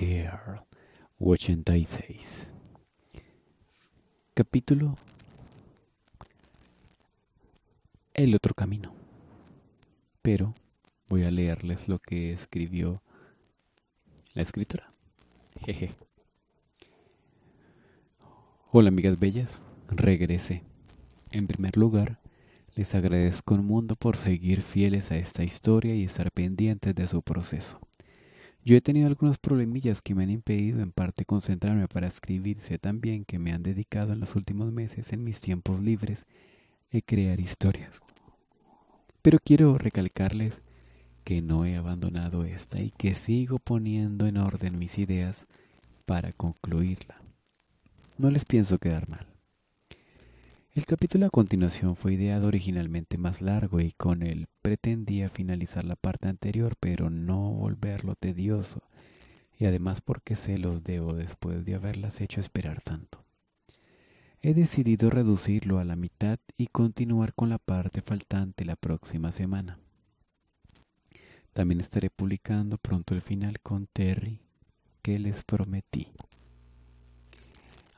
Girl 86. Capítulo El otro camino. Pero voy a leerles lo que escribió la escritora. Jeje. Hola amigas bellas, Regresé. En primer lugar, les agradezco un mundo por seguir fieles a esta historia y estar pendientes de su proceso. Yo he tenido algunos problemillas que me han impedido en parte concentrarme para escribirse también que me han dedicado en los últimos meses, en mis tiempos libres, a crear historias. Pero quiero recalcarles que no he abandonado esta y que sigo poniendo en orden mis ideas para concluirla. No les pienso quedar mal. El capítulo a continuación fue ideado originalmente más largo y con él pretendía finalizar la parte anterior, pero no volverlo tedioso, y además porque se los debo después de haberlas hecho esperar tanto. He decidido reducirlo a la mitad y continuar con la parte faltante la próxima semana. También estaré publicando pronto el final con Terry que les prometí.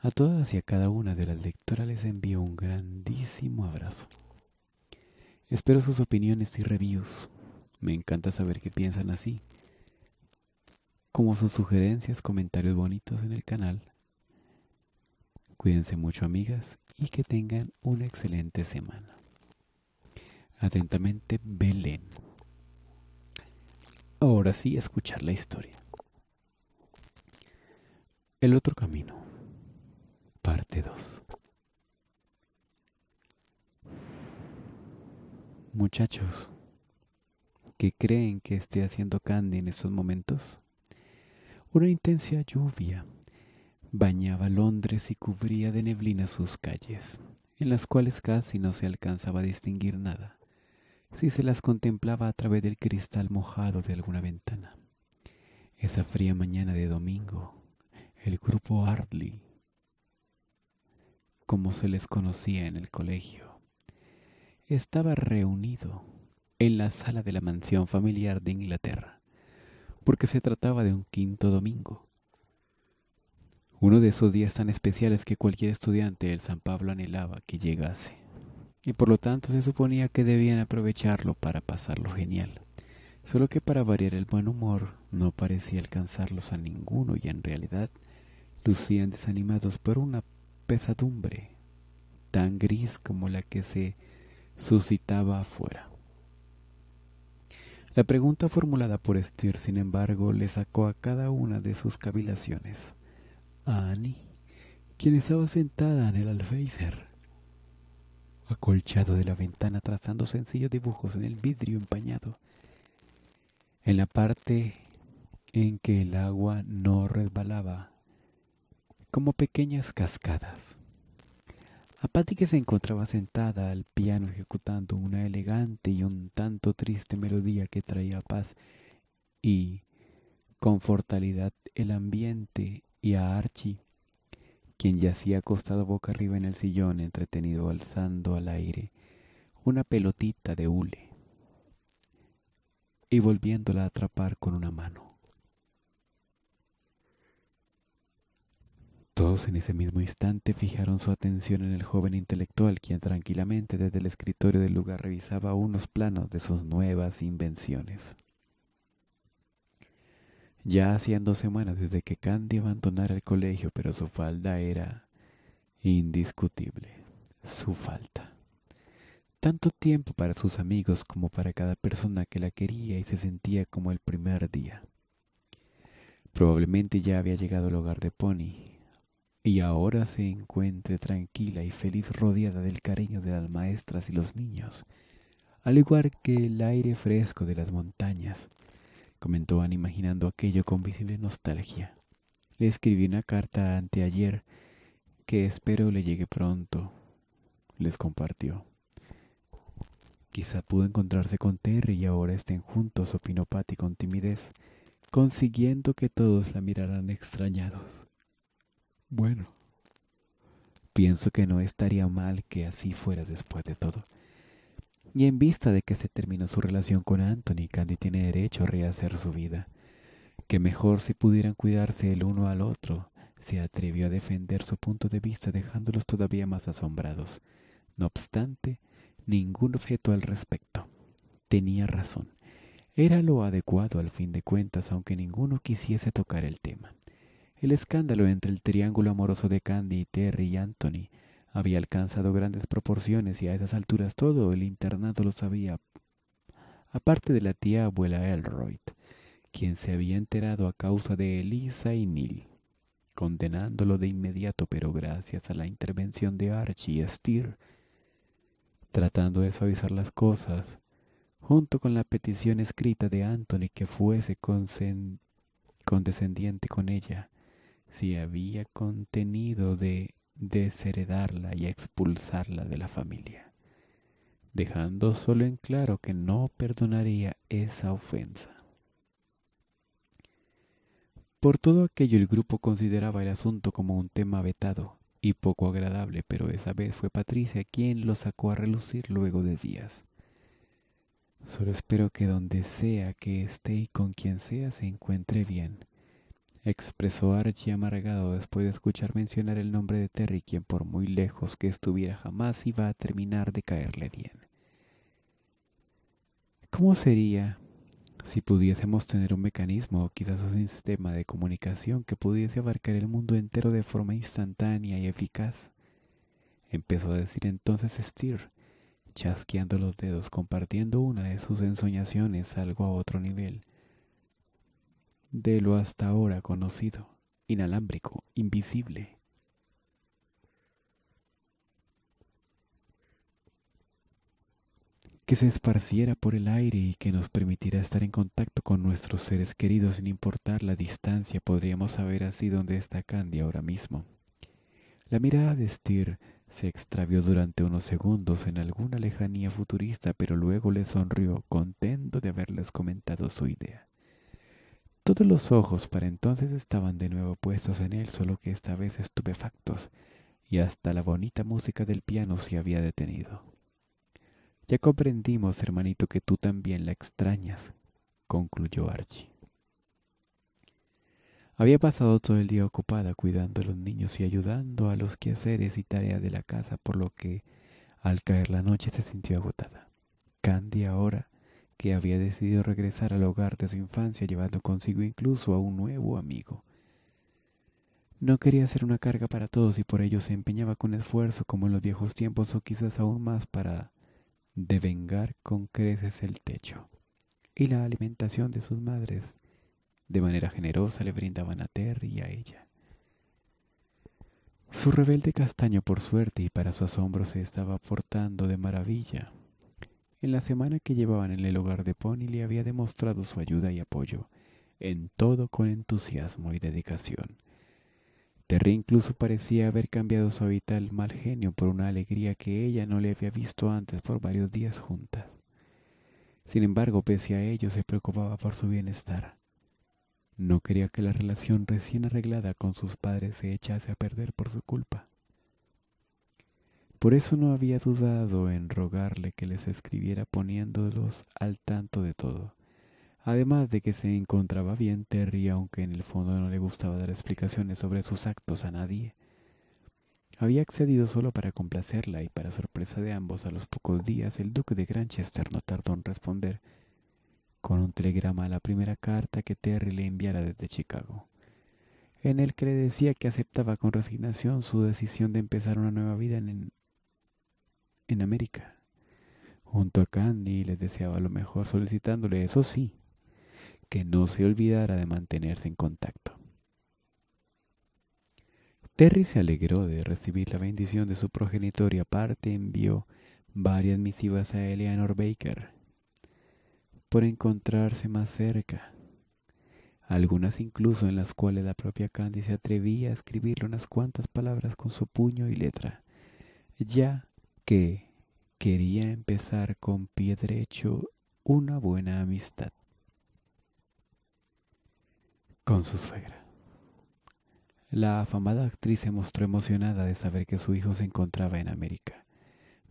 A todas y a cada una de las lectoras les envío un grandísimo abrazo. Espero sus opiniones y reviews. Me encanta saber qué piensan así, como sus sugerencias, comentarios bonitos en el canal. Cuídense mucho amigas y que tengan una excelente semana. Atentamente, Belén. Ahora sí, escuchar la historia. El otro camino. Muchachos que creen que esté haciendo candy en esos momentos, una intensa lluvia bañaba Londres y cubría de neblina sus calles, en las cuales casi no se alcanzaba a distinguir nada, si se las contemplaba a través del cristal mojado de alguna ventana. Esa fría mañana de domingo, el grupo Hartley como se les conocía en el colegio, estaba reunido en la sala de la mansión familiar de Inglaterra, porque se trataba de un quinto domingo. Uno de esos días tan especiales que cualquier estudiante del San Pablo anhelaba que llegase, y por lo tanto se suponía que debían aprovecharlo para pasarlo genial. Solo que para variar el buen humor no parecía alcanzarlos a ninguno y en realidad lucían desanimados por una pesadumbre, tan gris como la que se suscitaba afuera. La pregunta formulada por estir sin embargo, le sacó a cada una de sus cavilaciones. A Annie, quien estaba sentada en el alféizar, acolchado de la ventana trazando sencillos dibujos en el vidrio empañado, en la parte en que el agua no resbalaba como pequeñas cascadas. A Patty que se encontraba sentada al piano ejecutando una elegante y un tanto triste melodía que traía paz y confortalidad el ambiente y a Archie, quien yacía acostado boca arriba en el sillón entretenido alzando al aire una pelotita de hule y volviéndola a atrapar con una mano. Todos en ese mismo instante fijaron su atención en el joven intelectual, quien tranquilamente desde el escritorio del lugar revisaba unos planos de sus nuevas invenciones. Ya hacían dos semanas desde que Candy abandonara el colegio, pero su falda era indiscutible. Su falta. Tanto tiempo para sus amigos como para cada persona que la quería y se sentía como el primer día. Probablemente ya había llegado al hogar de Pony, y ahora se encuentre tranquila y feliz rodeada del cariño de las maestras y los niños, al igual que el aire fresco de las montañas, comentó Anne imaginando aquello con visible nostalgia. Le escribí una carta anteayer que espero le llegue pronto, les compartió. Quizá pudo encontrarse con Terry y ahora estén juntos, opinó Patty con timidez, consiguiendo que todos la miraran extrañados. Bueno, pienso que no estaría mal que así fuera después de todo. Y en vista de que se terminó su relación con Anthony, Candy tiene derecho a rehacer su vida. Que mejor si pudieran cuidarse el uno al otro, se atrevió a defender su punto de vista dejándolos todavía más asombrados. No obstante, ningún objeto al respecto. Tenía razón. Era lo adecuado al fin de cuentas, aunque ninguno quisiese tocar el tema. El escándalo entre el triángulo amoroso de Candy, Terry y Anthony había alcanzado grandes proporciones y a esas alturas todo el internado lo sabía, aparte de la tía abuela Elroyd, quien se había enterado a causa de Elisa y Neil, condenándolo de inmediato, pero gracias a la intervención de Archie y Steer, tratando de suavizar las cosas, junto con la petición escrita de Anthony que fuese condescendiente con ella si había contenido de desheredarla y expulsarla de la familia, dejando solo en claro que no perdonaría esa ofensa. Por todo aquello el grupo consideraba el asunto como un tema vetado y poco agradable, pero esa vez fue Patricia quien lo sacó a relucir luego de días. Solo espero que donde sea que esté y con quien sea se encuentre bien expresó Archie amargado después de escuchar mencionar el nombre de Terry, quien por muy lejos que estuviera jamás iba a terminar de caerle bien. ¿Cómo sería si pudiésemos tener un mecanismo o quizás un sistema de comunicación que pudiese abarcar el mundo entero de forma instantánea y eficaz? Empezó a decir entonces Steer, chasqueando los dedos, compartiendo una de sus ensoñaciones algo a otro nivel de lo hasta ahora conocido, inalámbrico, invisible. que se esparciera por el aire y que nos permitiera estar en contacto con nuestros seres queridos sin importar la distancia, podríamos saber así dónde está Candy ahora mismo. La mirada de Stir se extravió durante unos segundos en alguna lejanía futurista, pero luego le sonrió, contento de haberles comentado su idea. Todos los ojos para entonces estaban de nuevo puestos en él, solo que esta vez estupefactos, y hasta la bonita música del piano se había detenido. Ya comprendimos, hermanito, que tú también la extrañas, concluyó Archie. Había pasado todo el día ocupada cuidando a los niños y ayudando a los quehaceres y tareas de la casa, por lo que al caer la noche se sintió agotada. Candy ahora que había decidido regresar al hogar de su infancia llevando consigo incluso a un nuevo amigo. No quería ser una carga para todos y por ello se empeñaba con esfuerzo como en los viejos tiempos o quizás aún más para devengar con creces el techo. Y la alimentación de sus madres de manera generosa le brindaban a Terry y a ella. Su rebelde castaño por suerte y para su asombro se estaba portando de maravilla. En la semana que llevaban en el hogar de Pony le había demostrado su ayuda y apoyo, en todo con entusiasmo y dedicación. Terry incluso parecía haber cambiado su habitual mal genio por una alegría que ella no le había visto antes por varios días juntas. Sin embargo, pese a ello, se preocupaba por su bienestar. No quería que la relación recién arreglada con sus padres se echase a perder por su culpa. Por eso no había dudado en rogarle que les escribiera poniéndolos al tanto de todo. Además de que se encontraba bien, Terry, aunque en el fondo no le gustaba dar explicaciones sobre sus actos a nadie. Había accedido solo para complacerla y para sorpresa de ambos, a los pocos días el duque de Granchester no tardó en responder con un telegrama a la primera carta que Terry le enviara desde Chicago, en el que le decía que aceptaba con resignación su decisión de empezar una nueva vida en en América. Junto a Candy les deseaba lo mejor, solicitándole, eso sí, que no se olvidara de mantenerse en contacto. Terry se alegró de recibir la bendición de su progenitor y aparte envió varias misivas a Eleanor Baker por encontrarse más cerca, algunas incluso en las cuales la propia Candy se atrevía a escribirle unas cuantas palabras con su puño y letra, ya que quería empezar con pie derecho una buena amistad con su suegra. La afamada actriz se mostró emocionada de saber que su hijo se encontraba en América.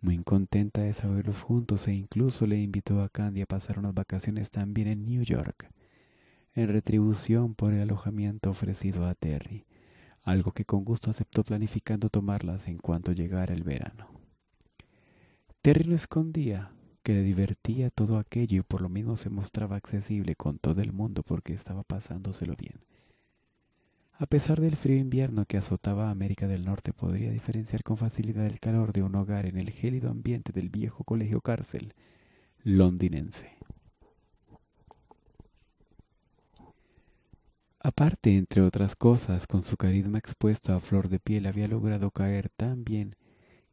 Muy contenta de saberlos juntos e incluso le invitó a Candy a pasar unas vacaciones también en New York, en retribución por el alojamiento ofrecido a Terry, algo que con gusto aceptó planificando tomarlas en cuanto llegara el verano. Terry no escondía que le divertía todo aquello y por lo menos se mostraba accesible con todo el mundo porque estaba pasándoselo bien. A pesar del frío invierno que azotaba a América del Norte, podría diferenciar con facilidad el calor de un hogar en el gélido ambiente del viejo colegio cárcel londinense. Aparte, entre otras cosas, con su carisma expuesto a flor de piel había logrado caer tan bien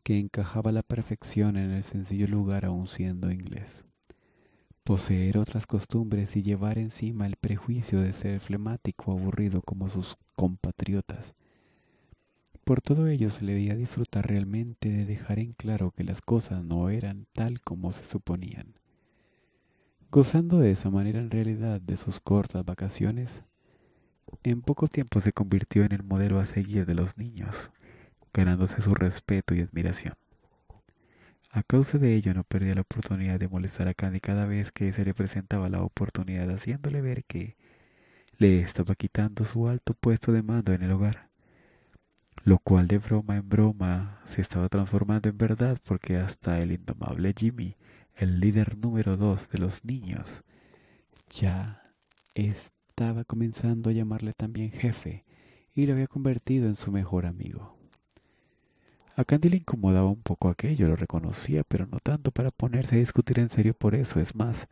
que encajaba la perfección en el sencillo lugar aún siendo inglés. Poseer otras costumbres y llevar encima el prejuicio de ser flemático aburrido como sus compatriotas. Por todo ello se le veía disfrutar realmente de dejar en claro que las cosas no eran tal como se suponían. Gozando de esa manera en realidad de sus cortas vacaciones, en poco tiempo se convirtió en el modelo a seguir de los niños, ganándose su respeto y admiración. A causa de ello no perdía la oportunidad de molestar a Candy cada vez que se le presentaba la oportunidad haciéndole ver que le estaba quitando su alto puesto de mando en el hogar, lo cual de broma en broma se estaba transformando en verdad porque hasta el indomable Jimmy, el líder número dos de los niños, ya estaba comenzando a llamarle también jefe y lo había convertido en su mejor amigo. A Candy le incomodaba un poco aquello, lo reconocía, pero no tanto para ponerse a discutir en serio por eso, es más,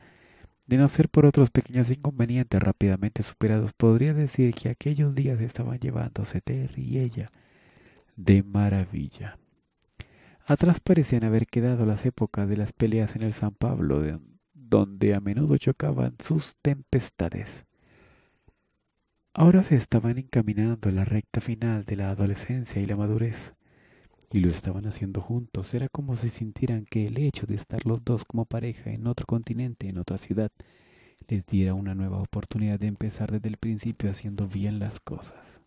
de no ser por otros pequeños inconvenientes rápidamente superados, podría decir que aquellos días estaban llevándose Terry y ella de maravilla. Atrás parecían haber quedado las épocas de las peleas en el San Pablo, donde a menudo chocaban sus tempestades. Ahora se estaban encaminando a la recta final de la adolescencia y la madurez y lo estaban haciendo juntos. Era como si sintieran que el hecho de estar los dos como pareja en otro continente, en otra ciudad, les diera una nueva oportunidad de empezar desde el principio haciendo bien las cosas.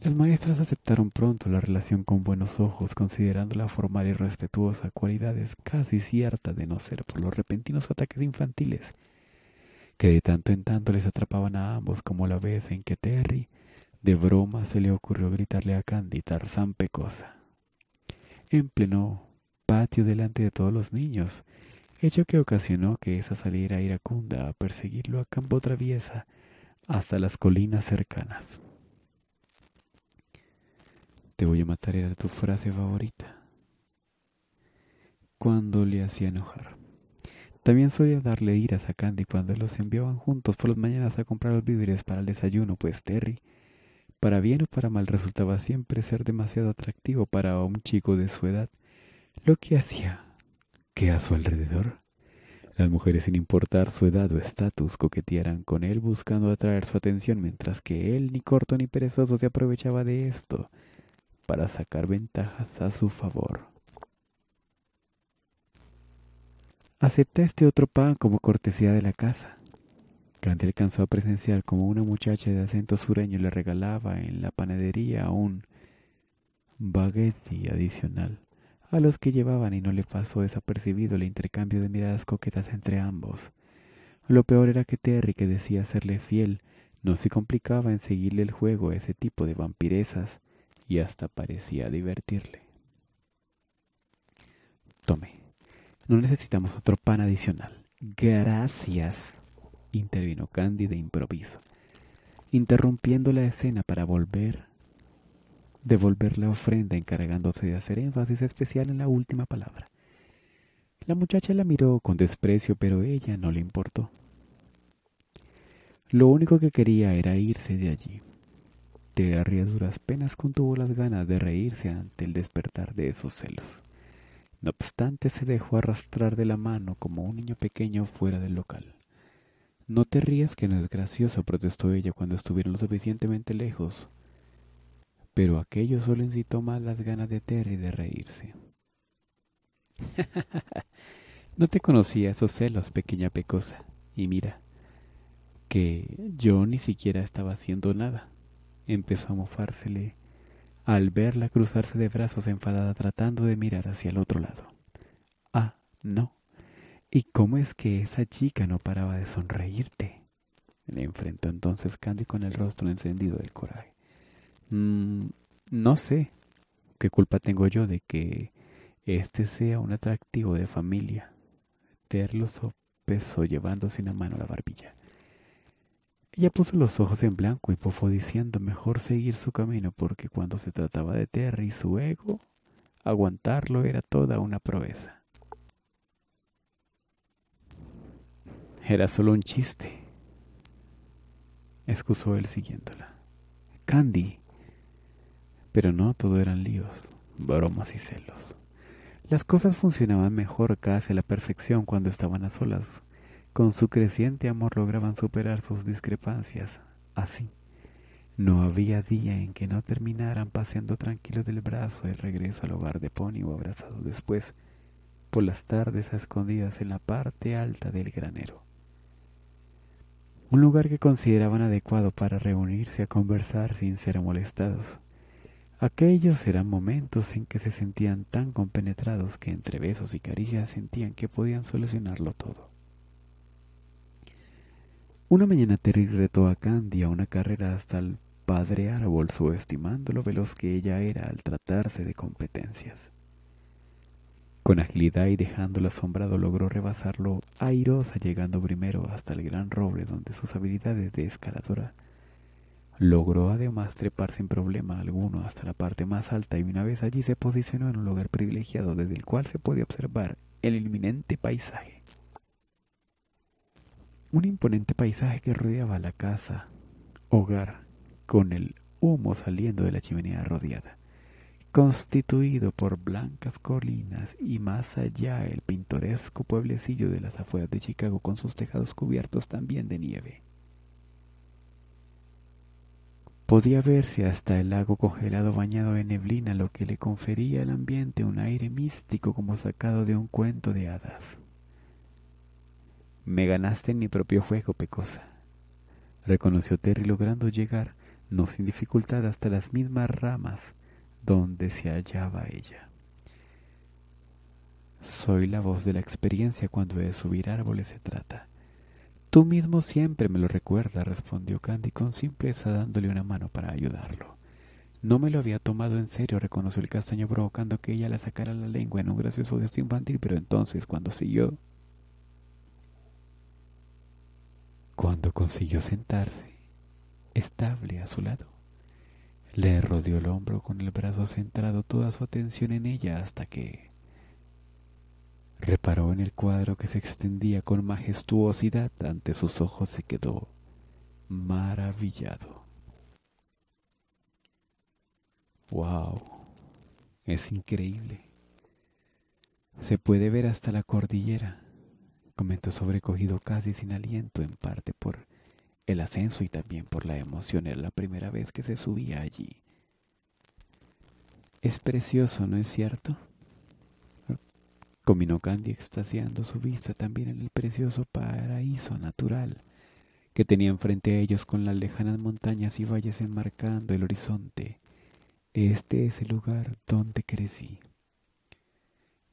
Las maestras aceptaron pronto la relación con buenos ojos, considerando la formal y respetuosa, cualidades casi cierta de no ser por los repentinos ataques infantiles que de tanto en tanto les atrapaban a ambos como la vez en que Terry de broma se le ocurrió gritarle a Candy Tarzán Pecosa. En pleno patio delante de todos los niños, hecho que ocasionó que esa saliera iracunda a perseguirlo a campo traviesa hasta las colinas cercanas. Te voy a matar era tu frase favorita. Cuando le hacía enojar. También solía darle iras a Candy cuando los enviaban juntos por las mañanas a comprar los víveres para el desayuno, pues Terry para bien o para mal resultaba siempre ser demasiado atractivo para un chico de su edad, lo que hacía que a su alrededor las mujeres sin importar su edad o estatus coquetearan con él buscando atraer su atención mientras que él ni corto ni perezoso se aprovechaba de esto para sacar ventajas a su favor. Acepta este otro pan como cortesía de la casa. Candy alcanzó a presenciar como una muchacha de acento sureño le regalaba en la panadería un baguette adicional a los que llevaban y no le pasó desapercibido el intercambio de miradas coquetas entre ambos. Lo peor era que Terry, que decía serle fiel, no se complicaba en seguirle el juego a ese tipo de vampiresas y hasta parecía divertirle. Tome, no necesitamos otro pan adicional. Gracias intervino Candy de improviso, interrumpiendo la escena para volver devolver la ofrenda encargándose de hacer énfasis especial en la última palabra. La muchacha la miró con desprecio, pero ella no le importó. Lo único que quería era irse de allí. De a duras penas contuvo las ganas de reírse ante el despertar de esos celos. No obstante, se dejó arrastrar de la mano como un niño pequeño fuera del local. No te rías que no es gracioso, protestó ella cuando estuvieron lo suficientemente lejos. Pero aquello solo incitó más las ganas de Terry de reírse. no te conocía esos celos, pequeña pecosa. Y mira, que yo ni siquiera estaba haciendo nada. Empezó a mofársele al verla cruzarse de brazos enfadada tratando de mirar hacia el otro lado. Ah, no, ¿Y cómo es que esa chica no paraba de sonreírte? Le enfrentó entonces Candy con el rostro encendido del coraje. Mm, no sé. ¿Qué culpa tengo yo de que este sea un atractivo de familia? Ter lo sopesó llevando sin la mano la barbilla. Ella puso los ojos en blanco y pofó diciendo mejor seguir su camino porque cuando se trataba de Terry y su ego, aguantarlo era toda una proeza. Era solo un chiste, excusó él siguiéndola. Candy. Pero no, todo eran líos, bromas y celos. Las cosas funcionaban mejor casi a la perfección cuando estaban a solas. Con su creciente amor lograban superar sus discrepancias. Así, no había día en que no terminaran paseando tranquilos del brazo el regreso al hogar de Pony o abrazado después por las tardes a escondidas en la parte alta del granero un lugar que consideraban adecuado para reunirse a conversar sin ser molestados. Aquellos eran momentos en que se sentían tan compenetrados que entre besos y caricias sentían que podían solucionarlo todo. Una mañana Terry retó a Candy a una carrera hasta el padre árbol, subestimando lo veloz que ella era al tratarse de competencias. Con agilidad y dejándolo asombrado logró rebasarlo airosa llegando primero hasta el gran roble donde sus habilidades de escaladora Logró además trepar sin problema alguno hasta la parte más alta y una vez allí se posicionó en un lugar privilegiado desde el cual se podía observar el inminente paisaje. Un imponente paisaje que rodeaba la casa, hogar, con el humo saliendo de la chimenea rodeada constituido por blancas colinas y más allá el pintoresco pueblecillo de las afueras de Chicago con sus tejados cubiertos también de nieve. Podía verse hasta el lago congelado bañado de neblina, lo que le confería al ambiente un aire místico como sacado de un cuento de hadas. Me ganaste en mi propio juego, Pecosa, reconoció Terry logrando llegar, no sin dificultad, hasta las mismas ramas donde se hallaba ella. Soy la voz de la experiencia cuando de subir árboles se trata. Tú mismo siempre me lo recuerdas, respondió Candy con simpleza dándole una mano para ayudarlo. No me lo había tomado en serio, reconoció el castaño provocando que ella le sacara la lengua en un gracioso gesto infantil, pero entonces cuando siguió... Cuando consiguió sentarse, estable a su lado le rodeó el hombro con el brazo centrado toda su atención en ella hasta que reparó en el cuadro que se extendía con majestuosidad ante sus ojos y quedó maravillado. ¡Wow! Es increíble. Se puede ver hasta la cordillera, comentó sobrecogido casi sin aliento, en parte por el ascenso y también por la emoción. Era la primera vez que se subía allí. Es precioso, ¿no es cierto? Cominó Candy extasiando su vista también en el precioso paraíso natural que tenía frente a ellos con las lejanas montañas y valles enmarcando el horizonte. Este es el lugar donde crecí.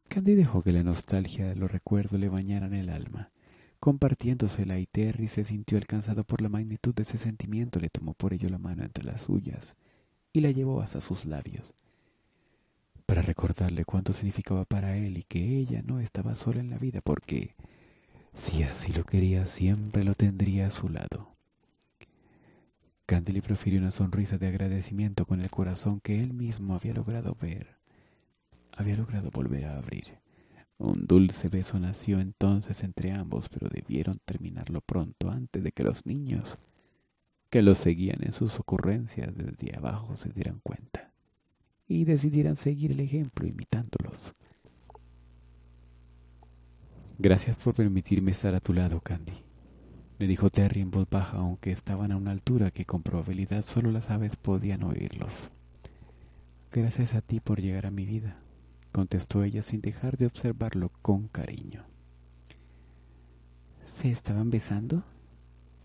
Candy dejó que la nostalgia de los recuerdos le bañaran el alma compartiéndosela y Terry se sintió alcanzado por la magnitud de ese sentimiento, le tomó por ello la mano entre las suyas y la llevó hasta sus labios, para recordarle cuánto significaba para él y que ella no estaba sola en la vida porque, si así lo quería, siempre lo tendría a su lado. Candy le profirió una sonrisa de agradecimiento con el corazón que él mismo había logrado ver, había logrado volver a abrir. Un dulce beso nació entonces entre ambos, pero debieron terminarlo pronto antes de que los niños que los seguían en sus ocurrencias desde abajo se dieran cuenta y decidieran seguir el ejemplo imitándolos. Gracias por permitirme estar a tu lado, Candy, me dijo Terry en voz baja, aunque estaban a una altura que con probabilidad solo las aves podían oírlos. Gracias a ti por llegar a mi vida contestó ella sin dejar de observarlo con cariño. ¿Se estaban besando?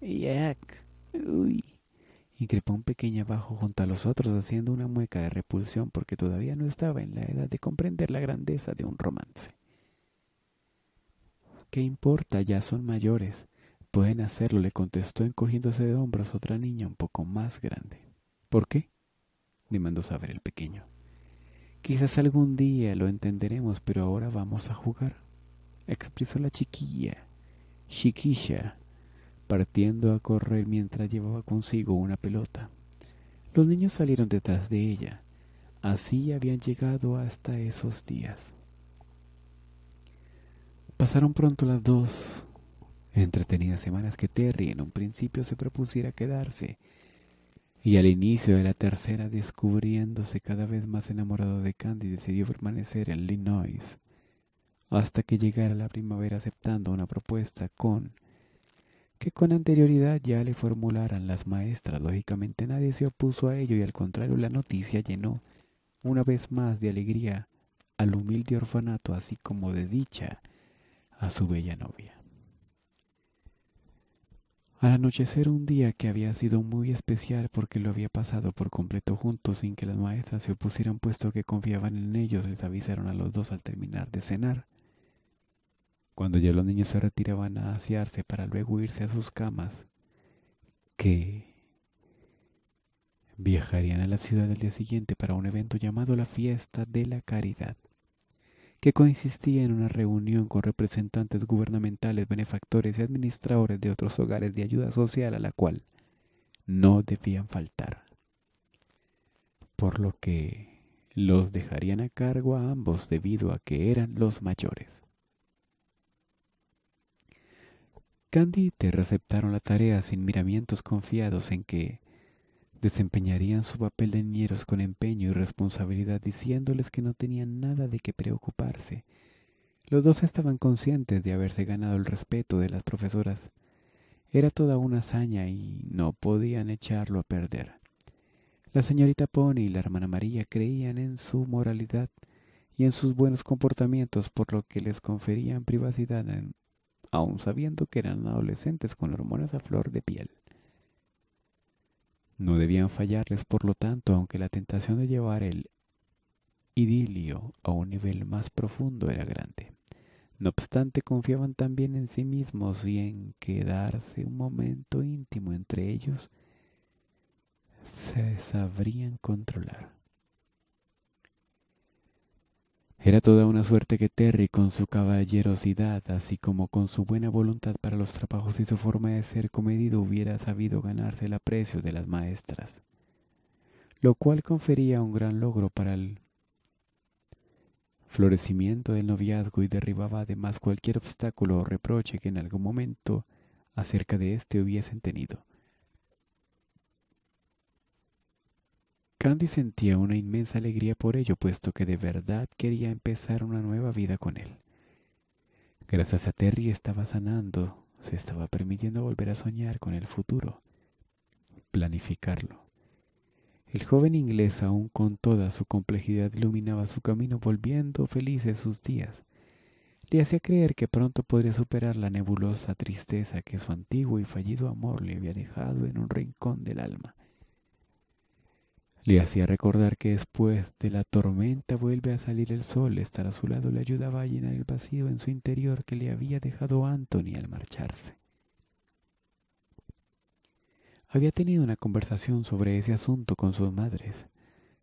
Jack. Uy. Increpó un pequeño abajo junto a los otros haciendo una mueca de repulsión porque todavía no estaba en la edad de comprender la grandeza de un romance. ¿Qué importa? Ya son mayores. Pueden hacerlo, le contestó encogiéndose de hombros otra niña un poco más grande. ¿Por qué? demandó saber el pequeño. Quizás algún día lo entenderemos, pero ahora vamos a jugar, expresó la chiquilla, chiquilla, partiendo a correr mientras llevaba consigo una pelota. Los niños salieron detrás de ella. Así habían llegado hasta esos días. Pasaron pronto las dos entretenidas semanas que Terry en un principio se propusiera quedarse y al inicio de la tercera descubriéndose cada vez más enamorado de Candy decidió permanecer en Illinois hasta que llegara la primavera aceptando una propuesta con que con anterioridad ya le formularan las maestras. Lógicamente nadie se opuso a ello y al contrario la noticia llenó una vez más de alegría al humilde orfanato así como de dicha a su bella novia. Al anochecer un día que había sido muy especial porque lo había pasado por completo juntos sin que las maestras se opusieran puesto que confiaban en ellos, les avisaron a los dos al terminar de cenar. Cuando ya los niños se retiraban a asearse para luego irse a sus camas, que viajarían a la ciudad al día siguiente para un evento llamado la Fiesta de la Caridad que consistía en una reunión con representantes gubernamentales, benefactores y administradores de otros hogares de ayuda social a la cual no debían faltar, por lo que los dejarían a cargo a ambos debido a que eran los mayores. Candy y Terra aceptaron la tarea sin miramientos confiados en que Desempeñarían su papel de nieros con empeño y responsabilidad diciéndoles que no tenían nada de qué preocuparse. Los dos estaban conscientes de haberse ganado el respeto de las profesoras. Era toda una hazaña y no podían echarlo a perder. La señorita Pony y la hermana María creían en su moralidad y en sus buenos comportamientos por lo que les conferían privacidad aún aun sabiendo que eran adolescentes con hormonas a flor de piel. No debían fallarles, por lo tanto, aunque la tentación de llevar el idilio a un nivel más profundo era grande. No obstante, confiaban también en sí mismos y en quedarse un momento íntimo entre ellos se sabrían controlar. Era toda una suerte que Terry, con su caballerosidad, así como con su buena voluntad para los trabajos y su forma de ser comedido, hubiera sabido ganarse el aprecio de las maestras, lo cual confería un gran logro para el florecimiento del noviazgo y derribaba además cualquier obstáculo o reproche que en algún momento acerca de éste hubiesen tenido. Candy sentía una inmensa alegría por ello, puesto que de verdad quería empezar una nueva vida con él. Gracias a Terry estaba sanando, se estaba permitiendo volver a soñar con el futuro, planificarlo. El joven inglés aún con toda su complejidad iluminaba su camino volviendo felices sus días. Le hacía creer que pronto podría superar la nebulosa tristeza que su antiguo y fallido amor le había dejado en un rincón del alma. Le hacía recordar que después de la tormenta vuelve a salir el sol. Estar a su lado le ayudaba a llenar el vacío en su interior que le había dejado Anthony al marcharse. Había tenido una conversación sobre ese asunto con sus madres.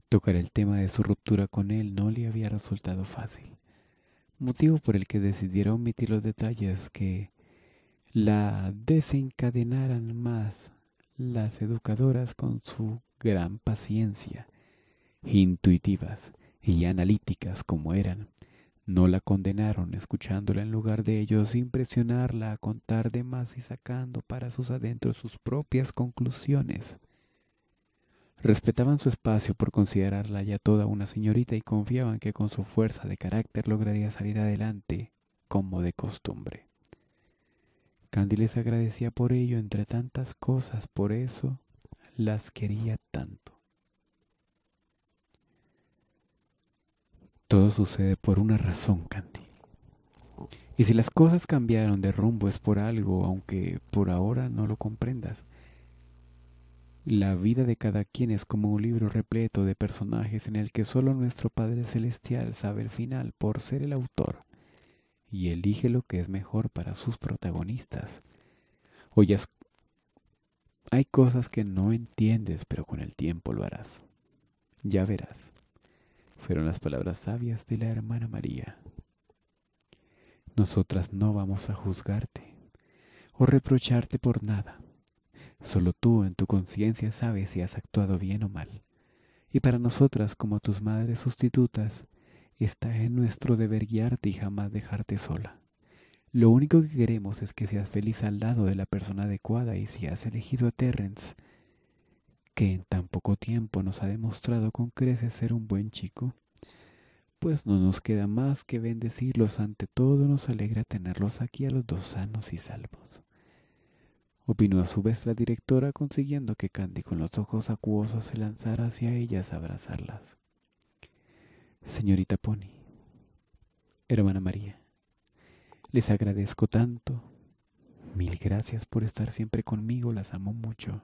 Tocar el tema de su ruptura con él no le había resultado fácil, motivo por el que decidiera omitir los detalles que la desencadenaran más las educadoras con su gran paciencia, intuitivas y analíticas como eran, no la condenaron escuchándola en lugar de ellos impresionarla a contar de más y sacando para sus adentros sus propias conclusiones. Respetaban su espacio por considerarla ya toda una señorita y confiaban que con su fuerza de carácter lograría salir adelante como de costumbre. Candy les agradecía por ello, entre tantas cosas, por eso las quería tanto. Todo sucede por una razón, Candy. Y si las cosas cambiaron de rumbo es por algo, aunque por ahora no lo comprendas. La vida de cada quien es como un libro repleto de personajes en el que solo nuestro Padre Celestial sabe el final por ser el autor y elige lo que es mejor para sus protagonistas. Oyes, hay cosas que no entiendes, pero con el tiempo lo harás. Ya verás. Fueron las palabras sabias de la hermana María. Nosotras no vamos a juzgarte o reprocharte por nada. Solo tú en tu conciencia sabes si has actuado bien o mal. Y para nosotras, como tus madres sustitutas, Está en nuestro deber guiarte y jamás dejarte sola. Lo único que queremos es que seas feliz al lado de la persona adecuada y si has elegido a Terrence, que en tan poco tiempo nos ha demostrado con creces ser un buen chico, pues no nos queda más que bendecirlos. Ante todo nos alegra tenerlos aquí a los dos sanos y salvos. Opinó a su vez la directora consiguiendo que Candy con los ojos acuosos se lanzara hacia ellas a abrazarlas. Señorita Pony, hermana María, les agradezco tanto. Mil gracias por estar siempre conmigo, las amo mucho.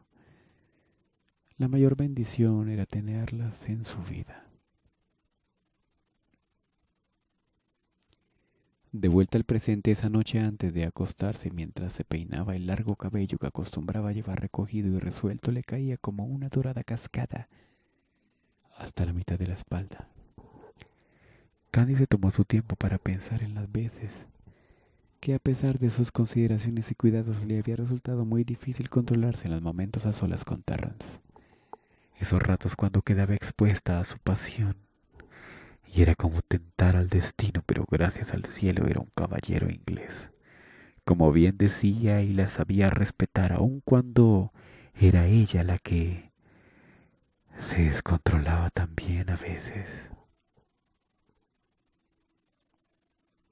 La mayor bendición era tenerlas en su vida. De vuelta al presente esa noche antes de acostarse, mientras se peinaba el largo cabello que acostumbraba llevar recogido y resuelto, le caía como una dorada cascada hasta la mitad de la espalda. Candy se tomó su tiempo para pensar en las veces que a pesar de sus consideraciones y cuidados le había resultado muy difícil controlarse en los momentos a solas con Terrence. Esos ratos cuando quedaba expuesta a su pasión. Y era como tentar al destino, pero gracias al cielo era un caballero inglés. Como bien decía y la sabía respetar, aun cuando era ella la que se descontrolaba también a veces.